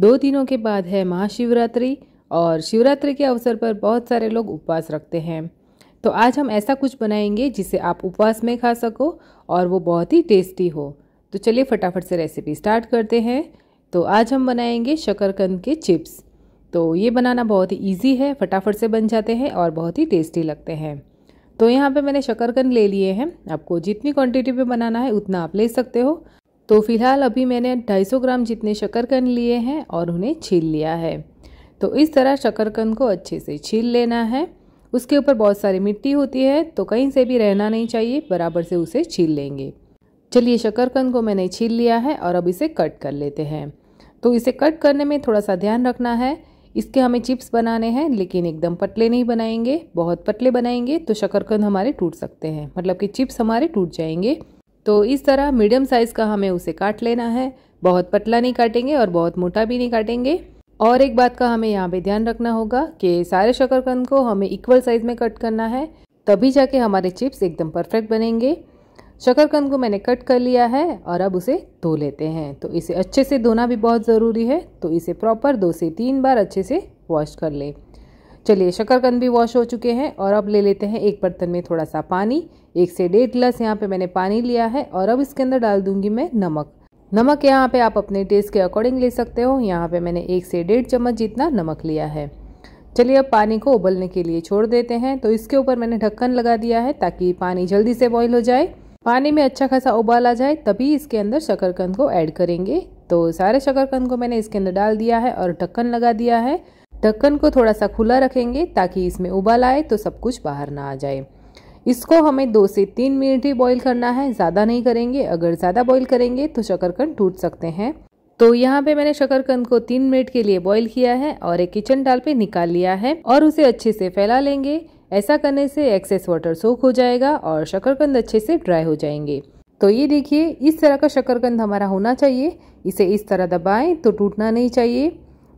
दो दिनों के बाद है महाशिवरात्रि और शिवरात्रि के अवसर पर बहुत सारे लोग उपवास रखते हैं तो आज हम ऐसा कुछ बनाएंगे जिसे आप उपवास में खा सको और वो बहुत ही टेस्टी हो तो चलिए फटाफट से रेसिपी स्टार्ट करते हैं तो आज हम बनाएंगे शकरकंद के चिप्स तो ये बनाना बहुत ही ईजी है फटाफट से बन जाते हैं और बहुत ही टेस्टी लगते हैं तो यहाँ पे मैंने शकरकंद ले लिए हैं आपको जितनी क्वांटिटी में बनाना है उतना आप ले सकते हो तो फिलहाल अभी मैंने 250 ग्राम जितने शकरकंद लिए हैं और उन्हें छील लिया है तो इस तरह शक्करकंद को अच्छे से छील लेना है उसके ऊपर बहुत सारी मिट्टी होती है तो कहीं से भी रहना नहीं चाहिए बराबर से उसे छील लेंगे चलिए शकरकंद को मैंने छील लिया है और अब इसे कट कर लेते हैं तो इसे कट करने में थोड़ा सा ध्यान रखना है इसके हमें चिप्स बनाने हैं लेकिन एकदम पतले नहीं बनाएंगे बहुत पतले बनाएंगे तो शकरकंद हमारे टूट सकते हैं मतलब कि चिप्स हमारे टूट जाएंगे तो इस तरह मीडियम साइज़ का हमें उसे काट लेना है बहुत पतला नहीं काटेंगे और बहुत मोटा भी नहीं काटेंगे और एक बात का हमें यहाँ पे ध्यान रखना होगा कि सारे शकरकंद को हमें इक्वल साइज़ में कट करना है तभी जाके हमारे चिप्स एकदम परफेक्ट बनेंगे शकरकंद को मैंने कट कर लिया है और अब उसे धो लेते हैं तो इसे अच्छे से धोना भी बहुत ज़रूरी है तो इसे प्रॉपर दो से तीन बार अच्छे से वॉश कर लें चलिए शकरकंद भी वॉश हो चुके हैं और अब ले लेते हैं एक बर्तन में थोड़ा सा पानी एक से डेढ़ गिलास यहाँ पे मैंने पानी लिया है और अब इसके अंदर डाल दूंगी मैं नमक नमक यहाँ पे आप अपने टेस्ट के अकॉर्डिंग ले सकते हो यहाँ पे मैंने एक से डेढ़ चम्मच जितना नमक लिया है चलिए अब पानी को उबलने के लिए छोड़ देते हैं तो इसके ऊपर मैंने ढक्कन लगा दिया है ताकि पानी जल्दी से बॉईल हो जाए पानी में अच्छा खासा उबाल आ जाए तभी इसके अंदर शकरकंद को ऐड करेंगे तो सारे शकरकंद को मैंने इसके अंदर डाल दिया है और ढक्कन लगा दिया है ढक्कन को थोड़ा सा खुला रखेंगे ताकि इसमें उबाल आए तो सब कुछ बाहर ना आ जाए इसको हमें दो से तीन मिनट ही बॉईल करना है ज़्यादा नहीं करेंगे अगर ज़्यादा बॉईल करेंगे तो शक्करकंद टूट सकते हैं तो यहाँ पे मैंने शकरकंद को तीन मिनट के लिए बॉईल किया है और एक किचन डाल पे निकाल लिया है और उसे अच्छे से फैला लेंगे ऐसा करने से एक्सेस वाटर सोख हो जाएगा और शकरकंद अच्छे से ड्राई हो जाएंगे तो ये देखिए इस तरह का शकरकंद हमारा होना चाहिए इसे इस तरह दबाएं तो टूटना नहीं चाहिए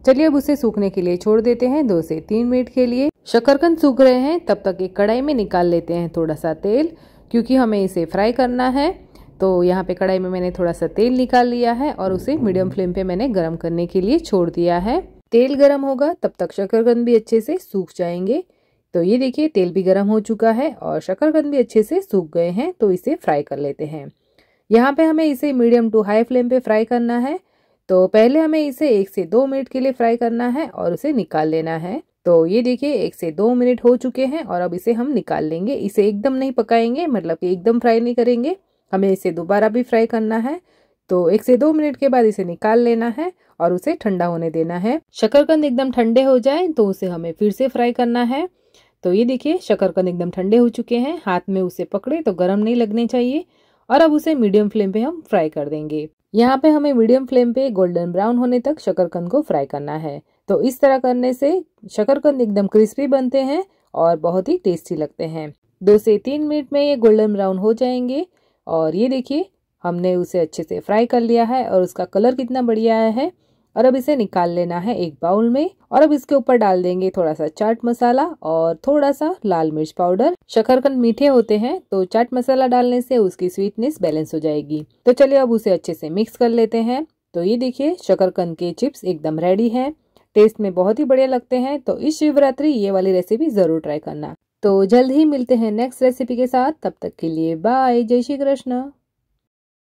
चलिए अब उसे सूखने के लिए छोड़ देते हैं दो से तीन मिनट के लिए शकरकंद सूख रहे हैं तब तक एक कढ़ाई में निकाल लेते हैं थोड़ा सा तेल क्योंकि हमें इसे फ्राई करना है तो यहाँ पे कढ़ाई में मैंने थोड़ा सा तेल निकाल लिया है और उसे मीडियम फ्लेम पे मैंने गर्म करने के लिए छोड़ दिया है तेल गर्म होगा तब तक शकरकंद भी अच्छे से सूख जाएंगे तो ये देखिए तेल भी गर्म हो चुका है और शकरकंद भी अच्छे से सूख गए हैं तो इसे फ्राई कर लेते हैं यहाँ पे हमें इसे मीडियम टू हाई फ्लेम पे फ्राई करना है तो पहले हमें इसे एक से दो मिनट के लिए फ्राई करना है और उसे निकाल लेना है तो ये देखिए एक से दो मिनट हो चुके हैं और अब इसे हम निकाल लेंगे इसे एकदम नहीं पकाएंगे मतलब कि एकदम फ्राई नहीं करेंगे हमें इसे दोबारा भी फ्राई करना है तो एक से दो मिनट के बाद इसे निकाल लेना है और उसे ठंडा होने देना है शकरकंद एकदम ठंडे हो जाए तो उसे हमें फिर से फ्राई करना है तो ये देखिए शकरकंद एकदम ठंडे हो चुके हैं हाथ में उसे पकड़े तो गर्म नहीं लगने चाहिए और अब उसे मीडियम फ्लेम पे हम फ्राई कर देंगे यहाँ पे हमें मीडियम फ्लेम पे गोल्डन ब्राउन होने तक शकरकंद को फ्राई करना है तो इस तरह करने से शकरकंद एकदम क्रिस्पी बनते हैं और बहुत ही टेस्टी लगते हैं दो से तीन मिनट में ये गोल्डन ब्राउन हो जाएंगे और ये देखिए हमने उसे अच्छे से फ्राई कर लिया है और उसका कलर कितना बढ़िया आया है और अब इसे निकाल लेना है एक बाउल में और अब इसके ऊपर डाल देंगे थोड़ा सा चाट मसाला और थोड़ा सा लाल मिर्च पाउडर शकरकंद मीठे होते हैं तो चाट मसाला डालने से उसकी स्वीटनेस बैलेंस हो जाएगी तो चलिए अब उसे अच्छे से मिक्स कर लेते हैं तो ये देखिए शकरकंद के चिप्स एकदम रेडी है टेस्ट में बहुत ही बढ़िया लगते हैं तो इस शिवरात्रि ये वाली रेसिपी जरूर ट्राई करना तो जल्द ही मिलते हैं नेक्स्ट रेसिपी के साथ तब तक के लिए बाय जय श्री कृष्ण